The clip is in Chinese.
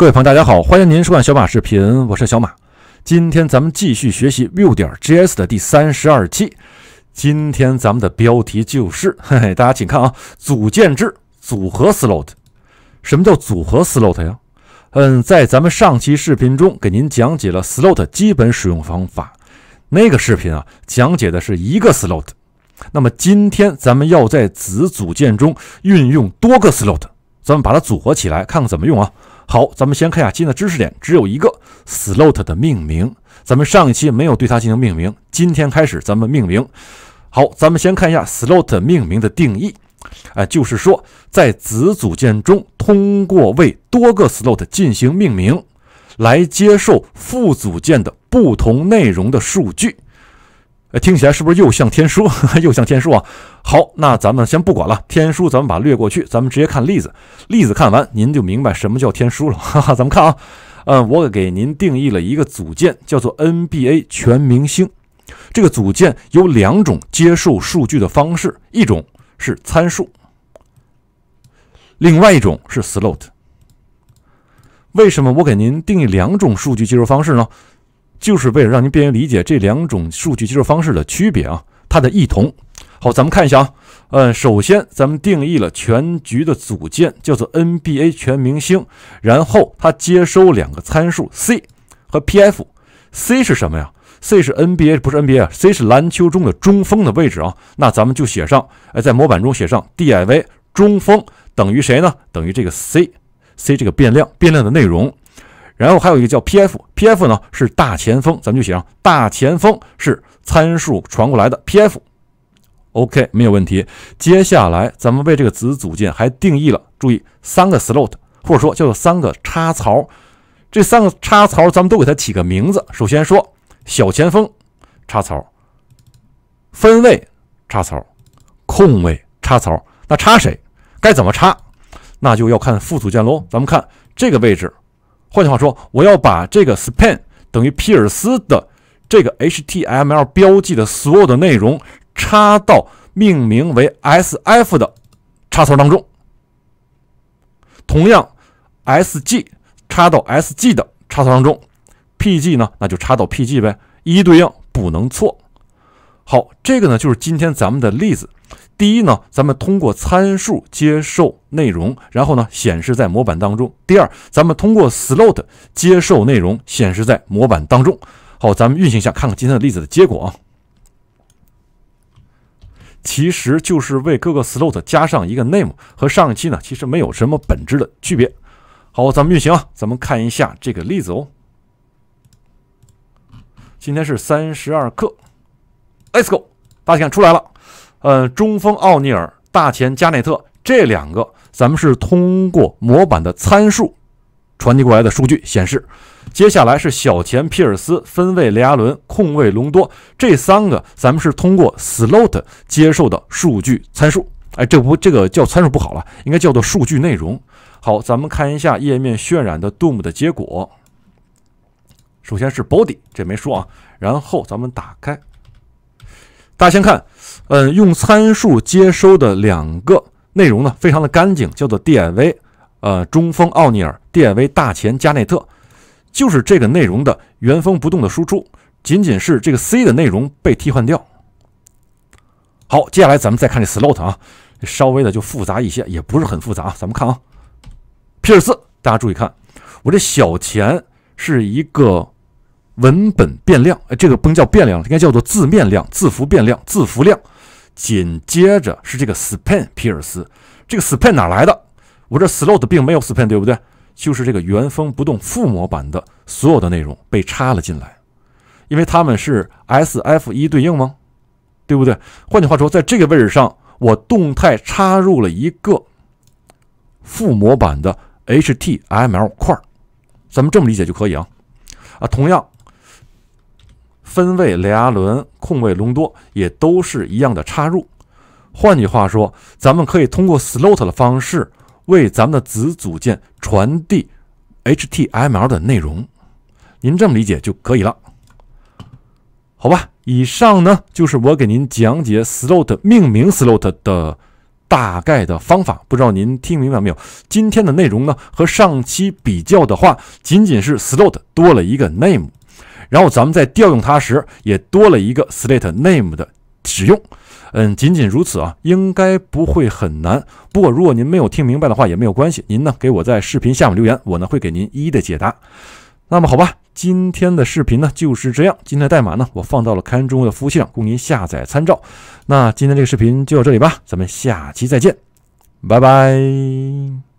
各位朋友，大家好，欢迎您收看小马视频，我是小马。今天咱们继续学习 v 六点 GS 的第三十二期。今天咱们的标题就是，嘿嘿，大家请看啊，组件制组合 slot。什么叫组合 slot 呀？嗯，在咱们上期视频中，给您讲解了 slot 基本使用方法。那个视频啊，讲解的是一个 slot。那么今天咱们要在子组件中运用多个 slot，咱们把它组合起来，看看怎么用啊。好，咱们先看一下今天的知识点，只有一个 slot 的命名。咱们上一期没有对它进行命名，今天开始咱们命名。好，咱们先看一下 slot 命名的定义。哎，就是说在子组件中，通过为多个 slot 进行命名，来接受副组件的不同内容的数据。哎，听起来是不是又像天书，又像天书啊？好，那咱们先不管了，天书咱们把略过去，咱们直接看例子。例子看完，您就明白什么叫天书了。哈哈，咱们看啊，嗯，我给您定义了一个组件，叫做 NBA 全明星。这个组件有两种接受数据的方式，一种是参数，另外一种是 slot。为什么我给您定义两种数据接收方式呢？就是为了让您便于理解这两种数据接受方式的区别啊，它的异同。好，咱们看一下啊，嗯，首先咱们定义了全局的组件叫做 NBA 全明星，然后它接收两个参数 c 和 pf。c 是什么呀？c 是 NBA，不是 NBA，c 啊是篮球中的中锋的位置啊。那咱们就写上，哎，在模板中写上 div 中锋等于谁呢？等于这个 c，c 这个变量，变量的内容。然后还有一个叫 P F P F 呢，是大前锋，咱们就写上大前锋是参数传过来的 P F，OK 没有问题。接下来咱们为这个子组件还定义了，注意三个 slot，或者说叫做三个插槽。这三个插槽咱们都给它起个名字。首先说小前锋插槽、分位插槽、空位插槽。那插谁？该怎么插？那就要看副组件喽。咱们看这个位置。换句话说，我要把这个 span 等于皮尔斯的这个 HTML 标记的所有的内容插到命名为 sf 的插槽当中。同样，sg 插到 sg 的插槽当中，pg 呢，那就插到 pg 呗，一一对应，不能错。好，这个呢就是今天咱们的例子。第一呢，咱们通过参数接受内容，然后呢显示在模板当中。第二，咱们通过 slot 接受内容，显示在模板当中。好，咱们运行一下，看看今天的例子的结果啊。其实就是为各个 slot 加上一个 name，和上一期呢其实没有什么本质的区别。好，咱们运行啊，咱们看一下这个例子哦。今天是三十二克。Let's go，大家看出来了，呃，中锋奥尼尔、大前加内特这两个，咱们是通过模板的参数传递过来的数据显示。接下来是小前皮尔斯、分位雷阿伦、控卫隆多这三个，咱们是通过 slot 接受的数据参数。哎，这不这个叫参数不好了，应该叫做数据内容。好，咱们看一下页面渲染的 DOM o 的结果。首先是 body，这没说啊。然后咱们打开。大家先看，嗯，用参数接收的两个内容呢，非常的干净，叫做 D I V，呃，中锋奥尼尔，D I V 大前加内特，就是这个内容的原封不动的输出，仅仅是这个 C 的内容被替换掉。好，接下来咱们再看这 slot 啊，稍微的就复杂一些，也不是很复杂啊，咱们看啊，皮尔斯，大家注意看，我这小前是一个。文本变量，哎，这个不能叫变量应该叫做字面量、字符变量、字符量。紧接着是这个 span，皮尔斯，这个 span 哪来的？我这 slot 并没有 span，对不对？就是这个原封不动父模板的所有的内容被插了进来，因为它们是 S F 一对应吗？对不对？换句话说，在这个位置上，我动态插入了一个父模板的 HTML 块儿，咱们这么理解就可以啊啊，同样。分位雷阿伦，控位隆多也都是一样的插入。换句话说，咱们可以通过 slot 的方式为咱们的子组件传递 HTML 的内容。您这么理解就可以了，好吧？以上呢就是我给您讲解 slot 命名 slot 的大概的方法，不知道您听明白没有？今天的内容呢和上期比较的话，仅仅是 slot 多了一个 name。然后咱们在调用它时，也多了一个 slate name 的使用。嗯，仅仅如此啊，应该不会很难。不过如果您没有听明白的话，也没有关系，您呢给我在视频下面留言，我呢会给您一一的解答。那么好吧，今天的视频呢就是这样，今天的代码呢我放到了开源中国的服务器上，供您下载参照。那今天这个视频就到这里吧，咱们下期再见，拜拜。